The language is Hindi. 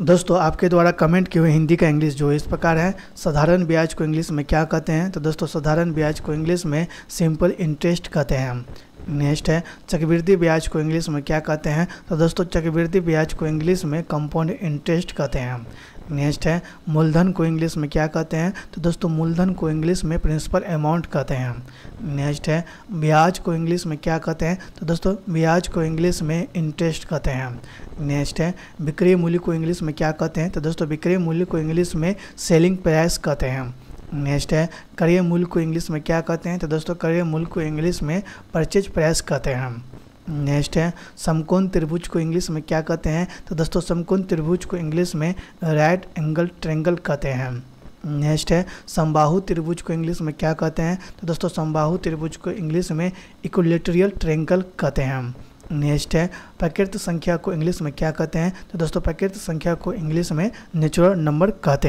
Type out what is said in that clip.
दोस्तों आपके द्वारा कमेंट किए हुए हिंदी का इंग्लिश जो इस प्रकार है साधारण ब्याज को इंग्लिश में क्या कहते हैं तो दोस्तों साधारण ब्याज को इंग्लिश में सिंपल इंटरेस्ट कहते हैं हम नेक्स्ट है चक्रवृद्धि ब्याज को इंग्लिश में क्या कहते हैं तो दोस्तों चक्रवृद्धि ब्याज को इंग्लिश में कंपाउंड इंटरेस्ट कहते हैं नेक्स्ट है मूलधन को इंग्लिश में क्या कहते हैं तो दोस्तों मूलधन को इंग्लिश में प्रिंसिपल अमाउंट कहते हैं नेक्स्ट है ब्याज को इंग्लिश में क्या कहते हैं तो दोस्तों ब्याज को इंग्लिश में इंटरेस्ट कहते हैं नेक्स्ट है विक्रय मूल्य को इंग्लिश में क्या कहते हैं तो दोस्तों विक्रय मूल्य को इंग्लिश में सेलिंग प्राइस कहते हैं नेक्स्ट है क्रय मूल्य को इंग्लिश में क्या कहते हैं तो दोस्तों क्रय मूल्य को इंग्लिश में परचेज प्राइस कहते हैं नेक्स्ट है समकोण त्रिभुज को इंग्लिश में क्या कहते हैं तो दोस्तों समकोण त्रिभुज को इंग्लिश में राइट एंगल ट्रेंगल कहते हैं नेक्स्ट है समबाहु त्रिभुज को इंग्लिश में क्या कहते हैं तो दोस्तों समबाहु त्रिभुज को इंग्लिश में इक्वलेटरियल ट्रेंगल कहते हैं हम नेक्स्ट है प्रकृत संख्या को इंग्लिश में क्या कहते हैं तो दोस्तों प्रकृत संख्या को इंग्लिश में नेचुरल नंबर कहते हैं